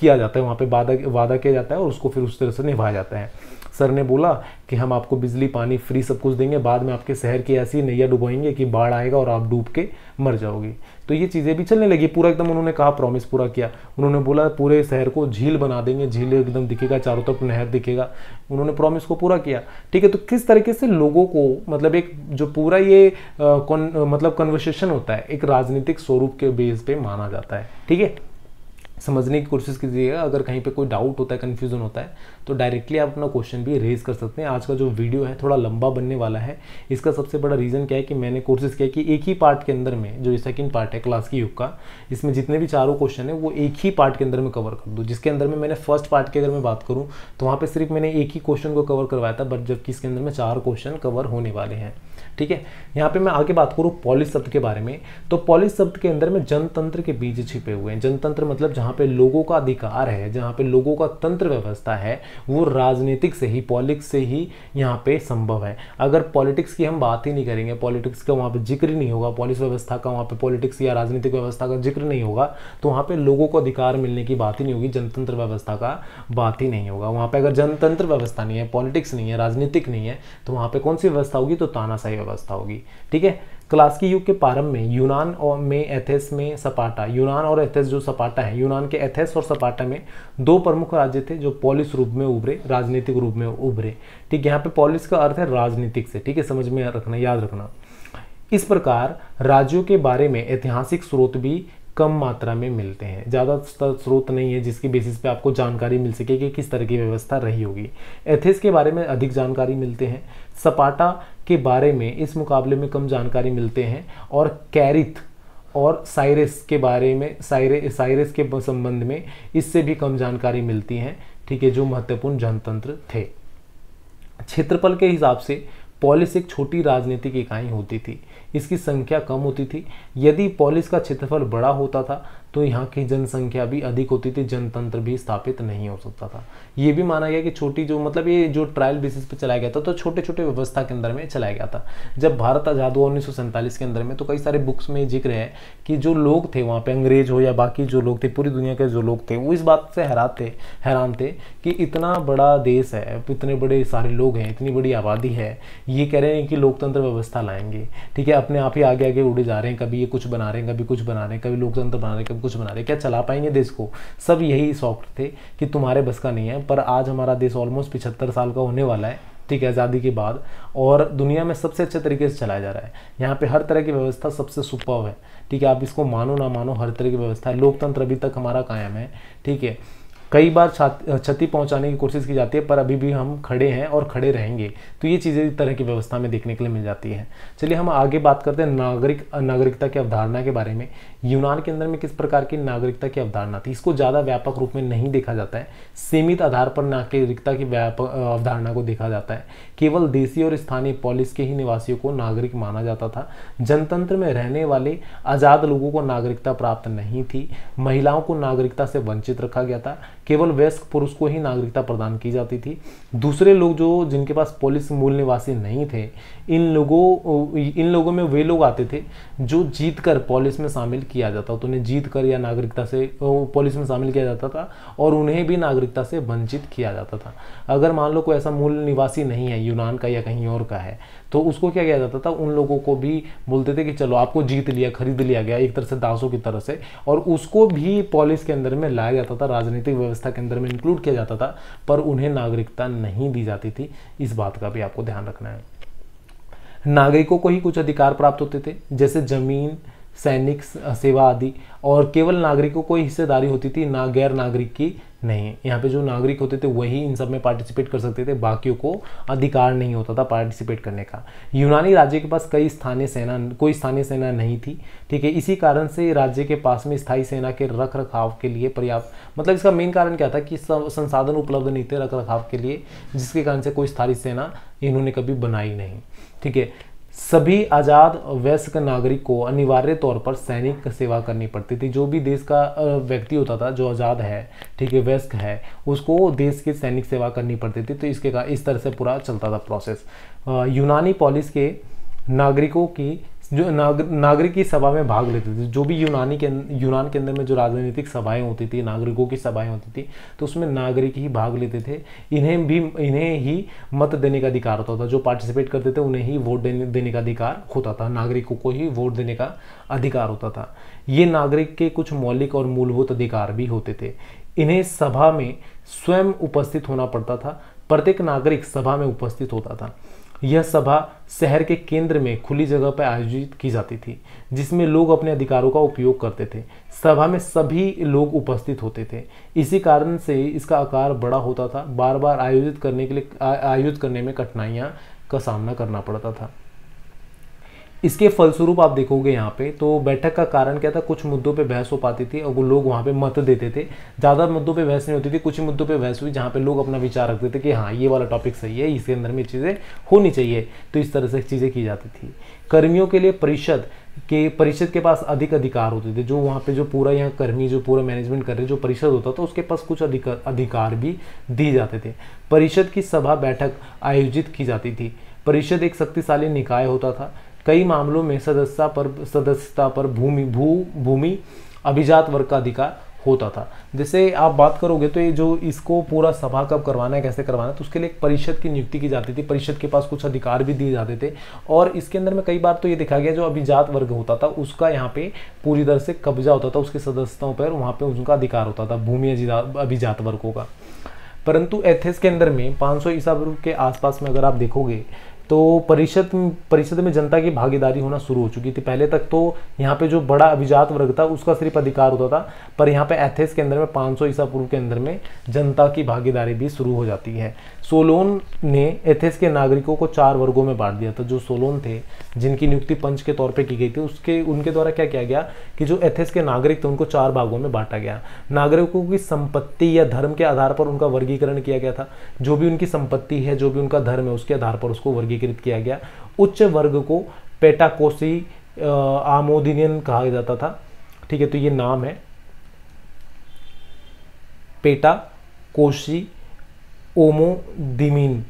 किया जाता है वहाँ पे वादा वादा किया जाता है और उसको फिर उस तरह से निभाया जाता है सर ने बोला कि हम आपको बिजली पानी फ्री सब कुछ देंगे बाद में आपके शहर की ऐसी नैया डुबोएंगे कि बाढ़ आएगा और आप डूब के मर जाओगे तो ये चीज़ें भी चलने लगी पूरा एकदम उन्होंने कहा प्रॉमिस पूरा किया उन्होंने बोला पूरे शहर को झील बना देंगे झील एकदम दिखेगा चारों तरफ नहर दिखेगा उन्होंने प्रॉमिस को पूरा किया ठीक है तो किस तरीके से लोगों को मतलब एक जो पूरा ये आ, कौन, मतलब कन्वर्सेशन होता है एक राजनीतिक स्वरूप के बेस पे माना जाता है ठीक है समझने की कोशिश कीजिएगा अगर कहीं पे कोई डाउट होता है कन्फ्यूज़न होता है तो डायरेक्टली आप अपना क्वेश्चन भी रेज कर सकते हैं आज का जो वीडियो है थोड़ा लंबा बनने वाला है इसका सबसे बड़ा रीज़न क्या है कि मैंने कोशिश किया कि एक ही पार्ट के अंदर में जो सेकेंड पार्ट है क्लास की युग का इसमें जितने भी चारों क्वेश्चन है वो एक ही पार्ट के अंदर में कवर कर दूँ जिसके अंदर में मैंने फर्स्ट पार्ट की अगर मैं बात करूँ तो वहाँ पर सिर्फ मैंने एक ही क्वेश्चन को कवर करवाया था बट जबकि इसके अंदर में चार क्वेश्चन कवर होने वाले हैं ठीक है यहाँ पे मैं आगे बात करूँ पॉलिस शब्द के बारे में तो पॉलिस शब्द के अंदर में जनतंत्र के बीज छिपे हुए हैं जनतंत्र मतलब जहाँ पे लोगों का अधिकार है जहाँ पे लोगों का तंत्र व्यवस्था है वो राजनीतिक से ही पॉलिटिक्स से ही यहाँ पे संभव है अगर पॉलिटिक्स की हम बात ही नहीं करेंगे पॉलिटिक्स का वहाँ पे जिक्र ही नहीं होगा पॉलिस व्यवस्था का वहाँ पे पॉलिटिक्स या राजनीतिक व्यवस्था का जिक्र नहीं होगा तो वहाँ पे लोगों को अधिकार मिलने की बात ही नहीं होगी जनतंत्र व्यवस्था का बात ही नहीं होगा वहाँ पर अगर जनतंत्र व्यवस्था नहीं है पॉलिटिक्स नहीं है राजनीतिक नहीं है तो वहाँ पर कौन सी व्यवस्था होगी तो तानाशाही व्यवस्था होगी ठीक है क्लासिकी युग के प्रारंभ में यूनान और में एथेस में सपाटा यूनान और एथेस जो सपाटा है यूनान के एथेस और सपाटा में दो प्रमुख राज्य थे जो पॉलिस रूप में उभरे राजनीतिक रूप में उभरे ठीक है यहाँ पे पॉलिस का अर्थ है राजनीतिक से ठीक है समझ में रखना याद रखना इस प्रकार राज्यों के बारे में ऐतिहासिक स्रोत भी कम मात्रा में मिलते हैं ज़्यादातर स्रोत नहीं है जिसके बेसिस पे आपको जानकारी मिल सके कि किस तरह की व्यवस्था रही होगी एथेस के बारे में अधिक जानकारी मिलते हैं सपाटा के बारे में इस मुकाबले में कम जानकारी मिलते हैं और कैरिथ और साइरस के बारे में साइरे साइरस के संबंध में इससे भी कम जानकारी मिलती है ठीक है जो महत्वपूर्ण जनतंत्र थे क्षेत्रफल के हिसाब से पॉलिस एक छोटी राजनीतिक इकाई होती थी इसकी संख्या कम होती थी यदि पॉलिस का क्षेत्रफल बड़ा होता था तो यहाँ की जनसंख्या भी अधिक होती थी जनतंत्र भी स्थापित नहीं हो सकता था ये भी माना गया कि छोटी जो मतलब ये जो ट्रायल बेसिस पर चलाया गया था तो छोटे छोटे व्यवस्था के अंदर में चलाया गया था जब भारत आज़ाद हुआ उन्नीस के अंदर में तो कई सारे बुक्स में जिक्र है कि जो लोग थे वहाँ पर अंग्रेज हो या बाकी जो लोग थे पूरी दुनिया के जो लोग थे वो इस बात से हैरान थे हैरान थे कि इतना बड़ा देश है इतने बड़े सारे लोग हैं इतनी बड़ी आबादी है ये कह रहे हैं कि लोकतंत्र व्यवस्था लाएंगे ठीक है अपने आप ही आगे आगे उड़े जा रहे हैं कभी ये कुछ बना रहे हैं कभी कुछ बना रहे हैं कभी लोकतंत्र बना रहे हैं कभी कुछ बना रहे क्या चला पाएंगे देश को सब यही सॉफ्ट थे कि तुम्हारे बस का नहीं है पर आज हमारा देश ऑलमोस्ट पिछहत्तर साल का होने वाला है ठीक है आज़ादी के बाद और दुनिया में सबसे अच्छे तरीके से चलाया जा रहा है यहाँ पे हर तरह की व्यवस्था सबसे सुपर है ठीक है आप इसको मानो ना मानो हर तरह की व्यवस्था है लोकतंत्र अभी तक हमारा कायम है ठीक है कई बार क्षति पहुंचाने की कोशिश की जाती है पर अभी भी हम खड़े हैं और खड़े रहेंगे तो ये चीज़ें इस तरह की व्यवस्था में देखने के लिए मिल जाती हैं चलिए हम आगे बात करते हैं नागरिक नागरिकता की अवधारणा के बारे में यूनान के अंदर में किस प्रकार की नागरिकता की अवधारणा थी इसको ज़्यादा व्यापक रूप में नहीं देखा जाता है सीमित आधार पर नागरिकता की व्यापक अवधारणा को देखा जाता है केवल देशी और स्थानीय पॉलिस के ही निवासियों को नागरिक माना जाता था जनतंत्र में रहने वाले आज़ाद लोगों को नागरिकता प्राप्त नहीं थी महिलाओं को नागरिकता से वंचित रखा गया था केवल वयस्क पुरुष को ही नागरिकता प्रदान की जाती थी दूसरे लोग जो जिनके पास पॉलिस मूल निवासी नहीं थे इन लोगों इन लोगों में वे लोग आते थे जो जीत कर पॉलिस में शामिल किया जाता तो उन्हें जीत कर या नागरिकता से पॉलिस में शामिल किया जाता था और उन्हें भी नागरिकता से वंचित किया जाता था अगर मान लो कोई ऐसा मूल निवासी नहीं है यूनान का या कहीं और का है तो उसको क्या किया जाता था उन लोगों को भी बोलते थे कि चलो आपको जीत लिया खरीद लिया गया एक तरह से दासों की तरह से और उसको भी पॉलिस के अंदर में लाया जाता था राजनीतिक व्यवस्था के अंदर में इंक्लूड किया जाता था पर उन्हें नागरिकता नहीं दी जाती थी इस बात का भी आपको ध्यान रखना है नागरिकों को ही कुछ अधिकार प्राप्त होते थे जैसे जमीन सैनिक सेवा आदि और केवल नागरिकों को हिस्सेदारी होती थी ना गैर नागरिक की नहीं यहाँ पे जो नागरिक होते थे वही इन सब में पार्टिसिपेट कर सकते थे बाकियों को अधिकार नहीं होता था पार्टिसिपेट करने का यूनानी राज्य के पास कई स्थानीय सेना कोई स्थानीय सेना नहीं थी ठीक है इसी कारण से राज्य के पास में स्थायी सेना के रख रखाव के लिए पर्याप्त मतलब इसका मेन कारण क्या था कि संसाधन उपलब्ध नहीं थे रख रखाव के लिए जिसके कारण से कोई स्थायी सेना इन्होंने कभी बनाई नहीं ठीक है सभी आज़ाद वयस्क नागरिक को अनिवार्य तौर पर सैनिक सेवा करनी पड़ती थी जो भी देश का व्यक्ति होता था जो आज़ाद है ठीक है वयस्क है उसको देश की सैनिक सेवा करनी पड़ती थी तो इसके का इस तरह से पूरा चलता था प्रोसेस यूनानी पॉलिस के नागरिकों की जो नागर, नागरिक की सभा में भाग लेते थे जो भी यूनानी के यूनान के अंदर में जो राजनीतिक सभाएं होती थी नागरिकों की सभाएं होती थी तो उसमें नागरिक ही भाग लेते थे इन्हें भी इन्हें ही मत देने का अधिकार होता था जो पार्टिसिपेट करते थे उन्हें ही वोट देने देने का अधिकार होता था नागरिकों को ही वोट देने का अधिकार होता था ये नागरिक के कुछ मौलिक और मूलभूत अधिकार भी होते थे इन्हें सभा में स्वयं उपस्थित होना पड़ता था प्रत्येक नागरिक सभा में उपस्थित होता था यह सभा शहर के केंद्र में खुली जगह पर आयोजित की जाती थी जिसमें लोग अपने अधिकारों का उपयोग करते थे सभा में सभी लोग उपस्थित होते थे इसी कारण से इसका आकार बड़ा होता था बार बार आयोजित करने के लिए आयोजित करने में कठिनाइयाँ का सामना करना पड़ता था इसके फलस्वरूप आप देखोगे यहाँ पे तो बैठक का कारण क्या था कुछ मुद्दों पे बहस हो पाती थी और वो लोग वहाँ पे मत देते थे ज़्यादा मुद्दों पे बहस नहीं होती थी कुछ मुद्दों पे बहस हुई जहाँ पे लोग अपना विचार रखते थे कि हाँ ये वाला टॉपिक सही है इसके अंदर में चीज़ें होनी चाहिए तो इस तरह से चीज़ें की जाती थी कर्मियों के लिए परिषद के परिषद के पास अधिक अधिकार होते थे जो वहाँ पे जो पूरा यहाँ कर्मी जो पूरा मैनेजमेंट कर रहे जो परिषद होता था तो उसके पास कुछ अधिकार अधिकार भी दिए जाते थे परिषद की सभा बैठक आयोजित की जाती थी परिषद एक शक्तिशाली निकाय होता था कई मामलों में सदस्यता पर सदस्यता पर भूमि भू भूमि अभिजात वर्ग का अधिकार होता था जैसे आप बात करोगे तो ये जो इसको पूरा सभा कब करवाना है कैसे करवाना है तो उसके लिए एक परिषद की नियुक्ति की जाती थी परिषद के पास कुछ अधिकार भी दिए जाते थे और इसके अंदर में कई बार तो ये देखा गया जो अभिजात वर्ग होता था उसका यहाँ पे पूरी तरह से कब्जा होता था उसके सदस्यों पर वहाँ पर उनका अधिकार होता था भूमि अभिजात वर्गों का परंतु एथेस के अंदर में 500 ईसा पूर्व के आसपास में अगर आप देखोगे तो परिषद परिषद में जनता की भागीदारी होना शुरू हो चुकी थी पहले तक तो यहाँ पे जो बड़ा अभिजात वर्ग था उसका सिर्फ अधिकार होता था पर यहाँ पे एथेस के अंदर में 500 ईसा पूर्व के अंदर में जनता की भागीदारी भी शुरू हो जाती है सोलोन ने एथेंस के नागरिकों को चार वर्गों में बांट दिया था जो सोलोन थे जिनकी नियुक्ति पंच के तौर पे की गई थी उसके उनके द्वारा क्या किया गया कि जो एथेंस के नागरिक थे उनको चार भागों में बांटा गया नागरिकों की संपत्ति या धर्म के आधार पर उनका वर्गीकरण किया गया था जो भी उनकी संपत्ति है जो भी उनका धर्म है उसके आधार पर उसको वर्गीकृत किया गया उच्च वर्ग को पेटाकोसी आमोदिनियन कहा जाता था ठीक है तो ये नाम है पेटा कोशी ओमोदिमिन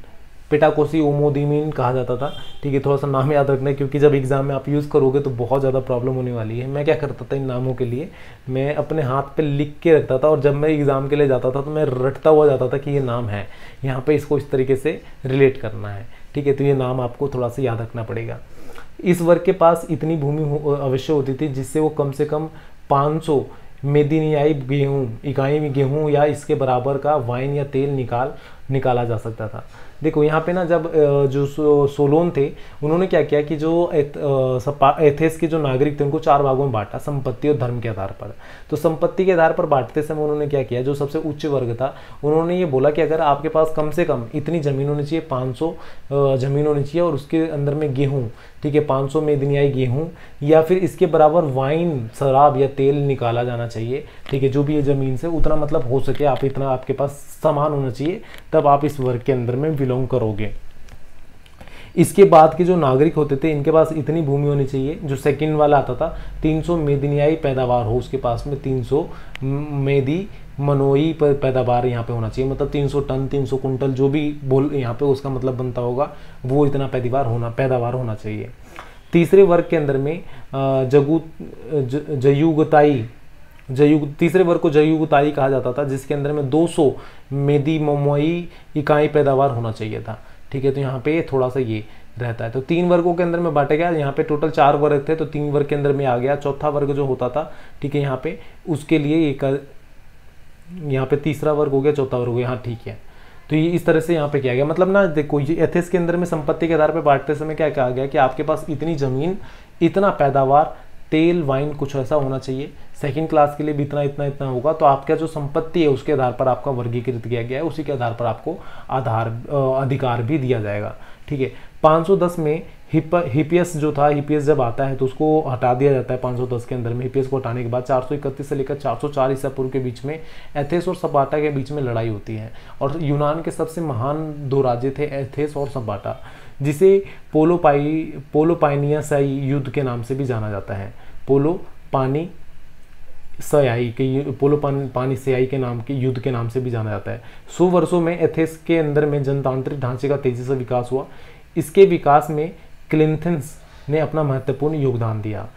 पेटाकोसी ओमोदिमिन कहा जाता था ठीक है थोड़ा सा नाम याद रखना है क्योंकि जब एग्ज़ाम में आप यूज़ करोगे तो बहुत ज़्यादा प्रॉब्लम होने वाली है मैं क्या करता था इन नामों के लिए मैं अपने हाथ पे लिख के रखता था और जब मैं एग्ज़ाम के लिए जाता था तो मैं रटता हुआ जाता था कि ये नाम है यहाँ पे इसको इस तरीके से रिलेट करना है ठीक है तो ये नाम आपको थोड़ा सा याद रखना पड़ेगा इस वर्ग के पास इतनी भूमि अवश्य होती थी जिससे वो कम से कम 500 मेदिनियाई गेहूँ इकाई में गेहूँ या इसके बराबर का वाइन या तेल निकाल निकाला जा सकता था देखो यहाँ पे ना जब जो सोलोन थे उन्होंने क्या किया कि जो एथेस के जो नागरिक थे उनको चार भागों में बांटा संपत्ति और धर्म के आधार पर तो संपत्ति के आधार पर बांटते समय उन्होंने क्या किया जो सबसे उच्च वर्ग था उन्होंने ये बोला कि अगर आपके पास कम से कम इतनी ज़मीन होनी चाहिए पाँच ज़मीन होनी चाहिए और उसके अंदर में गेहूँ ठीक है 500 सौ दुनियाई गेहूँ या फिर इसके बराबर वाइन शराब या तेल निकाला जाना चाहिए ठीक है जो भी ये ज़मीन से उतना मतलब हो सके आप इतना आपके पास सामान होना चाहिए तब आप इस वर्ग के अंदर में बिलोंग करोगे इसके बाद के जो नागरिक होते थे इनके पास इतनी भूमि होनी चाहिए जो सेकंड वाला आता था 300 मेदिनियाई पैदावार हो उसके पास में 300 मेदी मनोई पर पैदावार यहाँ पे होना चाहिए मतलब 300 टन 300 कुंटल जो भी बोल यहाँ पे उसका मतलब बनता होगा वो इतना पैदावार होना पैदावार होना चाहिए तीसरे वर्ग के अंदर में जगू जयुगताई जयुग तीसरे वर्ग को जयुगताई कहा जाता था जिसके अंदर में 200 मेदी ममोई इकाई पैदावार होना चाहिए था ठीक है तो यहाँ पे थोड़ा सा ये रहता है तो तीन वर्गों के अंदर में बांटे गया यहाँ पे टोटल चार वर्ग थे तो तीन वर्ग के अंदर में आ गया चौथा वर्ग जो होता था ठीक है यहाँ पे उसके लिए ये कर यहाँ पे तीसरा वर्ग हो गया चौथा वर्ग हो गया हाँ ठीक है तो ये इस तरह से यहाँ पे किया गया मतलब ना देखो ये एथेस के अंदर में संपत्ति के आधार पर बांटते समय क्या कहा गया कि आपके पास इतनी ज़मीन इतना पैदावार तेल वाइन कुछ ऐसा होना चाहिए सेकंड क्लास के लिए भी इतना इतना इतना होगा तो आपका जो संपत्ति है उसके आधार पर आपका वर्गीकृत किया गया है उसी के आधार पर आपको आधार अधिकार भी दिया जाएगा ठीक है 510 में हिप हिपीएस जो था हिपीएस जब आता है तो उसको हटा दिया जाता है 510 के अंदर में हिपीएस को हटाने के बाद 431 से लेकर 404 ईसा पूर्व के बीच में एथेस और सपाटा के बीच में लड़ाई होती है और यूनान के सबसे महान दो राज्य थे एथेस और सपाटा जिसे पोलोपाई पोलोपाइनियासाई युद्ध के नाम से भी जाना जाता है पोलो पानी सयाई के पोलो पान, पानी सयाई के नाम के युद्ध के नाम से भी जाना जाता है सौ वर्षों में एथेंस के अंदर में जनतांत्रिक ढांचे का तेजी से विकास हुआ इसके विकास में क्लिंथन्स ने अपना महत्वपूर्ण योगदान दिया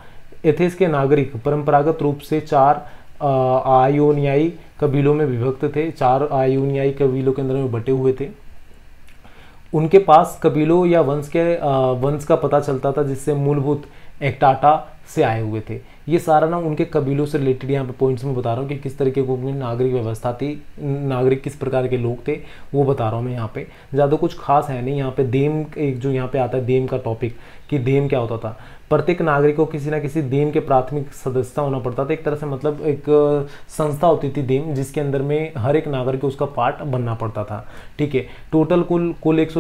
एथेंस के नागरिक परंपरागत रूप से चार आयोनियाई कबीलों में विभक्त थे चार आयोनियाई कबीलों के अंदर में बटे हुए थे उनके पास कबीलों या वंश के वंश का पता चलता था जिससे मूलभूत एक्टाटा से आए हुए थे ये सारा ना उनके कबीलों से रिलेटेड यहाँ पे पॉइंट्स में बता रहा हूँ कि किस तरीके की उनकी नागरिक व्यवस्था थी नागरिक किस प्रकार के लोग थे वो बता रहा हूँ मैं यहाँ पे ज़्यादा कुछ खास है नहीं यहाँ पे देम एक जो यहाँ पे आता है देम का टॉपिक कि देम क्या होता था प्रत्येक नागरिक को किसी ना किसी दीन के प्राथमिक सदस्यता होना पड़ता था एक तरह से मतलब एक संस्था होती थी दीन जिसके अंदर में हर एक नागरिक को उसका पार्ट बनना पड़ता था ठीक है टोटल कुल कुल एक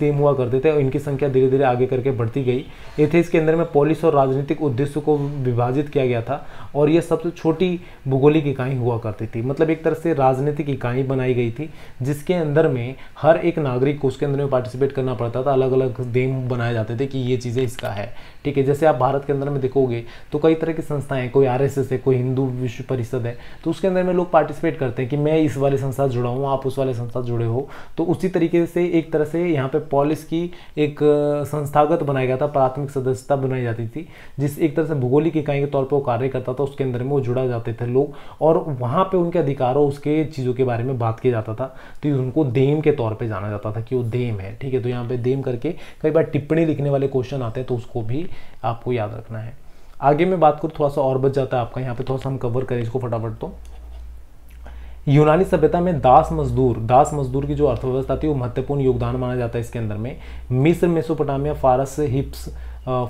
देम हुआ करते थे और इनकी संख्या धीरे धीरे आगे करके बढ़ती गई एथेस के अंदर में पॉलिस और राजनीतिक उद्देश्य को विभाजित किया गया था और यह सबसे छोटी भूगोलिक इकाई हुआ करती थी मतलब एक तरह से राजनीतिक इकाई बनाई गई थी जिसके अंदर में हर एक नागरिक को उसके अंदर में पार्टिसिपेट करना पड़ता था अलग अलग देम बनाए जाते थे कि ये चीज़ें इसका है ठीक है के जैसे आप भारत के अंदर में देखोगे तो कई तरह की संस्थाएं कोई आर है कोई हिंदू विश्व परिषद है तो उसके अंदर में लोग पार्टिसिपेट करते हैं कि मैं इस वाले संस्था से जुड़ा हूँ आप उस वाले संस्था से जुड़े हो तो उसी तरीके से एक तरह से यहाँ पे पॉलिस की एक संस्थागत बनाया गया था प्राथमिक सदस्यता बनाई जाती थी जिस एक तरह से भूगोलिक इकाई के तौर पर वो कार्य करता था उसके अंदर में वो जुड़ा जाते थे लोग और वहाँ पर उनके अधिकारों उसके चीज़ों के बारे में बात किया जाता था तो उनको देम के तौर पर जाना जाता था कि वो देम है ठीक है तो यहाँ पर देम करके कई बार टिप्पणी लिखने वाले क्वेश्चन आते हैं तो उसको भी आपको याद रखना है आगे मैं बात करूँ थोड़ा सा और बच जाता है आपका यहाँ पे थोड़ा सा हम कवर करें इसको फटाफट तो यूनानी सभ्यता में दास मजदूर दास मजदूर की जो अर्थव्यवस्था थी वो महत्वपूर्ण योगदान माना जाता है इसके अंदर में मिस्र मेसोपोटामिया फारस हिप्स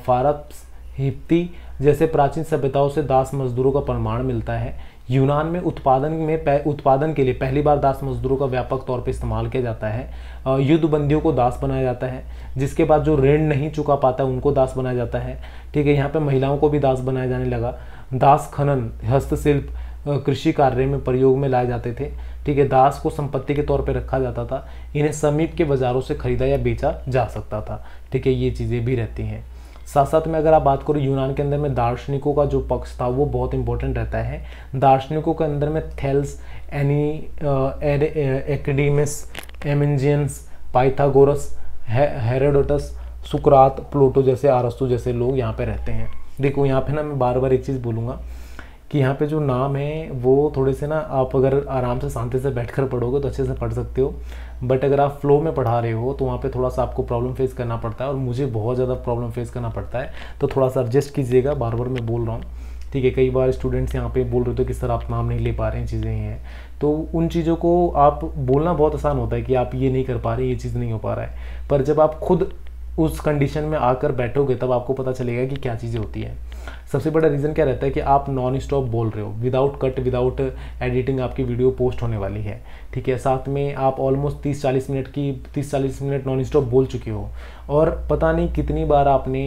फारस हिप्ती जैसे प्राचीन सभ्यताओं से दास मजदूरों का प्रमाण मिलता है यूनान में उत्पादन में उत्पादन के लिए पहली बार दास मजदूरों का व्यापक तौर पर इस्तेमाल किया जाता है युद्ध बंदियों को दास बनाया जाता है जिसके बाद जो ऋण नहीं चुका पाता उनको दास बनाया जाता है ठीक है यहाँ पर महिलाओं को भी दास बनाया जाने लगा दास खनन हस्तशिल्प कृषि कार्य में प्रयोग में लाए जाते थे ठीक है दास को संपत्ति के तौर पर रखा जाता था इन्हें समीप के बाज़ारों से खरीदा या बेचा जा सकता था ठीक है ये चीज़ें भी रहती हैं साथ साथ में अगर आप बात करो यूनान के अंदर में दार्शनिकों का जो पक्ष था वो बहुत इंपॉर्टेंट रहता है दार्शनिकों के अंदर में थेल्स एनी एकेडीमिस एमेंजियंस पाइथागोरस हेरेडोटस सुकरात प्लूटो जैसे आरस्तु जैसे लोग यहाँ पे रहते हैं देखो यहाँ पे ना मैं बार बार एक चीज़ बोलूँगा कि यहाँ पे जो नाम है वो थोड़े से ना आप अगर आराम से शांति से बैठकर पढ़ोगे तो अच्छे से पढ़ सकते हो बट अगर आप फ्लो में पढ़ा रहे हो तो वहाँ पे थोड़ा सा आपको प्रॉब्लम फेस करना पड़ता है और मुझे बहुत ज़्यादा प्रॉब्लम फेस करना पड़ता है तो थोड़ा सा एडजस्ट कीजिएगा बार बार मैं बोल रहा हूँ ठीक है कई बार स्टूडेंट्स यहाँ पे बोल रहे थे कि सर आप नाम नहीं ले पा रहे हैं चीज़ें हैं तो उन चीज़ों को आप बोलना बहुत आसान होता है कि आप ये नहीं कर पा रहे ये चीज़ नहीं हो पा रहा है पर जब आप खुद उस कंडीशन में आकर बैठोगे तब आपको पता चलेगा कि क्या चीज़ें होती हैं सबसे बड़ा रीज़न क्या रहता है कि आप नॉन स्टॉप बोल रहे हो विदाउट कट विदाउट एडिटिंग आपकी वीडियो पोस्ट होने वाली है ठीक है साथ में आप ऑलमोस्ट तीस चालीस मिनट की तीस चालीस मिनट नॉन स्टॉप बोल चुके हो और पता नहीं कितनी बार आपने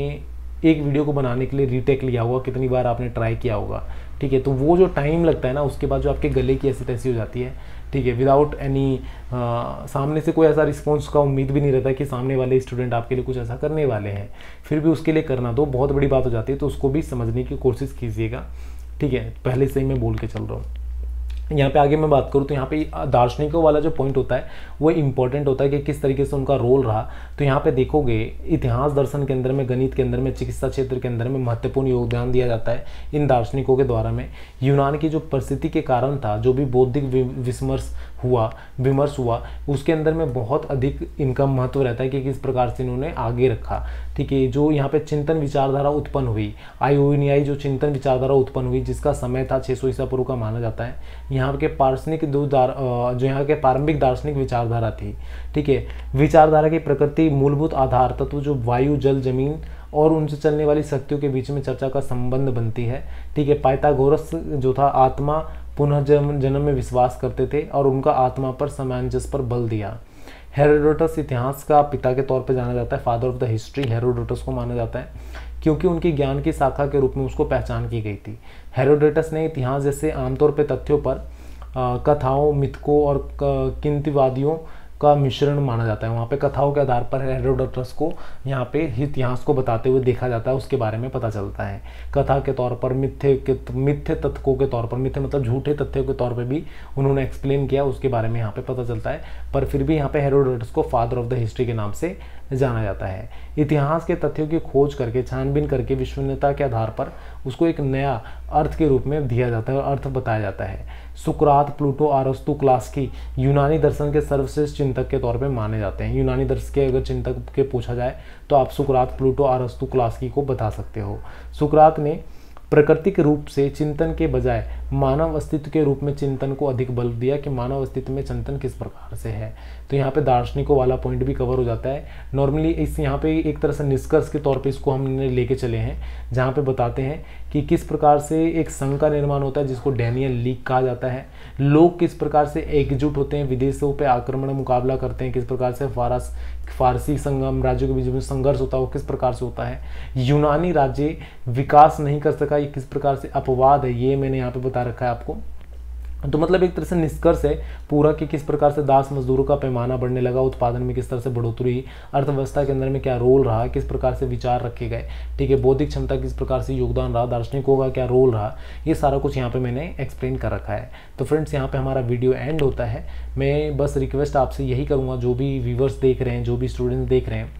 एक वीडियो को बनाने के लिए रीटेक लिया होगा कितनी बार आपने ट्राई किया होगा ठीक है तो वो जो टाइम लगता है ना उसके बाद जो आपके गले की ऐसी तैसी हो जाती है ठीक है विदाउट एनी uh, सामने से कोई ऐसा रिस्पॉन्स का उम्मीद भी नहीं रहता कि सामने वाले स्टूडेंट आपके लिए कुछ ऐसा करने वाले हैं फिर भी उसके लिए करना तो बहुत बड़ी बात हो जाती है तो उसको भी समझने की कोशिश कीजिएगा ठीक है पहले से ही मैं बोल के चल रहा हूँ यहाँ पे आगे मैं बात करूँ तो यहाँ पे दार्शनिकों वाला जो पॉइंट होता है वो इम्पॉर्टेंट होता है कि किस तरीके से उनका रोल रहा तो यहाँ पे देखोगे इतिहास दर्शन के अंदर में गणित के अंदर में चिकित्सा क्षेत्र के अंदर में महत्वपूर्ण योगदान दिया जाता है इन दार्शनिकों के द्वारा में यूनान की जो परिस्थिति के कारण था जो भी बौद्धिक विस्मर्श हुआ विमर्श हुआ उसके अंदर में बहुत अधिक इनका महत्व रहता है कि किस प्रकार से इन्होंने आगे रखा ठीक है जो यहाँ पे चिंतन विचारधारा उत्पन्न हुई आयोनियाई जो चिंतन विचारधारा उत्पन्न हुई जिसका समय था 600 सौ ईसा पूर्व का माना जाता है यहाँ के पार्शनिक दो दार जो यहाँ के प्रारंभिक दार्शनिक विचारधारा थी ठीक है विचारधारा की प्रकृति मूलभूत आधार तत्व जो वायु जल जमीन और उनसे चलने वाली शक्तियों के बीच में चर्चा का संबंध बनती है ठीक है पाइथागोरस जो था आत्मा पुनः जन्म में विश्वास करते थे और उनका आत्मा पर समानजस पर बल दिया हेरोडोटस इतिहास का पिता के तौर पर जाना जाता है father of the history Herodotus को माना जाता है क्योंकि उनकी ज्ञान की शाखा के रूप में उसको पहचान की गई थी हेरोडोटस ने इतिहास जैसे आमतौर पर तथ्यों पर कथाओं मिथकों और किंतवादियों का मिश्रण माना जाता है वहाँ पे कथाओं के आधार पर हेरोडोटस को यहाँ पे इतिहास को बताते हुए देखा जाता है उसके बारे में पता चलता है कथा के तौर पर मिथ्य के मिथ्य तथ्यों के तौर पर मिथ्य मतलब झूठे तथ्यों के तौर पर भी उन्होंने एक्सप्लेन किया उसके बारे में यहाँ पर पता चलता है पर फिर भी यहाँ पे हेरोडोटस को फादर ऑफ द हिस्ट्री के नाम से जाना जाता है इतिहास के तथ्यों की खोज करके छानबीन करके विश्वनीयता के आधार पर उसको एक नया अर्थ के रूप में दिया जाता है और अर्थ बताया जाता है सुकरात प्लूटो आरस्तु क्लास की यूनानी दर्शन के सर्वश्रेष्ठ चिंतक के तौर पर माने जाते हैं यूनानी दर्शन के अगर चिंतक के पूछा जाए तो आप सुकरात प्लूटो आरस्तु क्लास की को बता सकते हो सुकरात ने प्राकृतिक रूप से चिंतन के बजाय मानव अस्तित्व के रूप में चिंतन को अधिक बल दिया कि मानव अस्तित्व में चिंतन किस प्रकार से है तो यहाँ पे दार्शनिकों वाला पॉइंट भी कवर हो जाता है नॉर्मली इस यहाँ पे एक तरह से निष्कर्ष के तौर पे इसको हमने लेके चले हैं जहाँ पे बताते हैं कि किस प्रकार से एक संघ का निर्माण होता है जिसको डैनियल लीग कहा जाता है लोग किस प्रकार से एकजुट होते हैं विदेशों पर आक्रमण मुकाबला करते हैं किस प्रकार से फारस फारसी संगम राज्यों के बीच में संघर्ष होता है वो किस प्रकार से होता है यूनानी राज्य विकास नहीं कर सका ये किस प्रकार से अपवाद है ये मैंने यहाँ पे बता रखा है आपको तो मतलब एक तरह से निष्कर्ष है पूरा कि किस प्रकार से दास मजदूरों का पैमाना बढ़ने लगा उत्पादन में किस तरह से बढ़ोतरी अर्थव्यवस्था के अंदर में क्या रोल रहा किस प्रकार से विचार रखे गए ठीक है बौद्धिक क्षमता किस प्रकार से योगदान रहा दार्शनिकों का क्या रोल रहा ये सारा कुछ यहाँ पर मैंने एक्सप्लेन कर रखा है तो फ्रेंड्स यहाँ पर हमारा वीडियो एंड होता है मैं बस रिक्वेस्ट आपसे यही करूँगा जो भी व्यूवर्स देख रहे हैं जो भी स्टूडेंट्स देख रहे हैं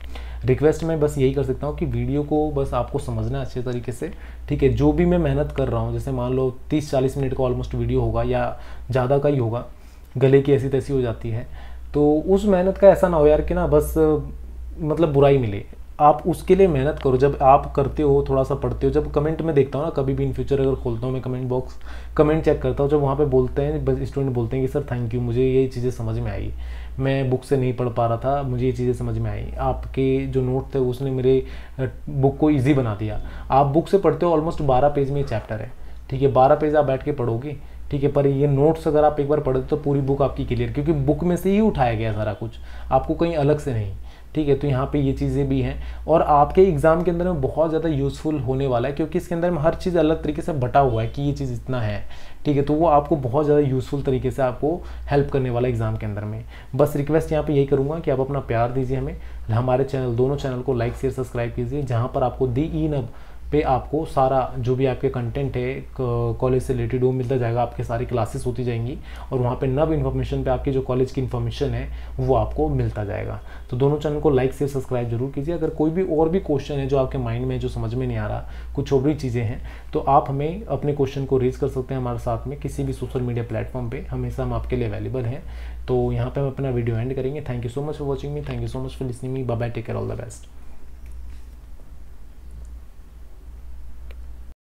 रिक्वेस्ट मैं बस यही कर सकता हूँ कि वीडियो को बस आपको समझना अच्छे तरीके से ठीक है जो भी मैं मेहनत कर रहा हूँ जैसे मान लो तीस चालीस मिनट का ऑलमोस्ट वीडियो होगा या ज़्यादा का ही होगा गले की ऐसी तैसी हो जाती है तो उस मेहनत का ऐसा ना हो यार कि ना बस मतलब बुराई मिले आप उसके लिए मेहनत करो जब आप करते हो थोड़ा सा पढ़ते हो जब कमेंट में देखता हूँ ना कभी भी इन फ्यूचर अगर खोलता हूँ मैं कमेंट बॉक्स कमेंट चेक करता हूँ जब वहाँ पे बोलते हैं स्टूडेंट बोलते हैं कि सर थैंक यू मुझे ये चीज़ें समझ में आई मैं बुक से नहीं पढ़ पा रहा था मुझे ये चीज़ें समझ में आई आपके जो नोट थे उसने मेरे बुक को ईजी बना दिया आप बुक से पढ़ते हो ऑलमोस्ट बारह पेज में ये चैप्टर है ठीक है बारह पेज आप बैठ के पढ़ोगे ठीक है पर ये नोट्स अगर आप एक बार पढ़ते तो पूरी बुक आपकी क्लियर क्योंकि बुक में से ही उठाया गया सारा कुछ आपको कहीं अलग से नहीं ठीक है तो यहाँ पे ये चीज़ें भी हैं और आपके एग्ज़ाम के अंदर में बहुत ज़्यादा यूज़फुल होने वाला है क्योंकि इसके अंदर में हर चीज़ अलग तरीके से बटा हुआ है कि ये चीज़ इतना है ठीक है तो वो आपको बहुत ज़्यादा यूज़फुल तरीके से आपको हेल्प करने वाला एग्ज़ाम के अंदर में बस रिक्वेस्ट यहाँ पे यही करूँगा कि आप अपना प्यार दीजिए हमें हमारे चैनल दोनों चैनल को लाइक शेयर सब्सक्राइब कीजिए जहाँ पर आपको दी ई नब पे आपको सारा जो भी आपके कंटेंट है कॉलेज से रिलेटेड वो मिलता जाएगा आपके सारी क्लासेस होती जाएंगी और वहाँ पे नब इन्फॉर्मेशन पे आपकी जो कॉलेज की इन्फॉर्मेशन है वो आपको मिलता जाएगा तो दोनों चैनल को लाइक से सब्सक्राइब जरूर कीजिए अगर कोई भी और भी क्वेश्चन है जो आपके माइंड में जो समझ में नहीं आ रहा कुछ और भी चीज़ें हैं तो आप हमें अपने क्वेश्चन को रेज कर सकते हैं हमारे साथ में किसी भी सोशल मीडिया प्लेटफॉर्म पर हमेशा हम आपके लिए अवेलेबल हैं तो यहाँ पर हम अपना वीडियो एंड करेंगे thank you so much for watching me thank you so much for listening me bye take care all the best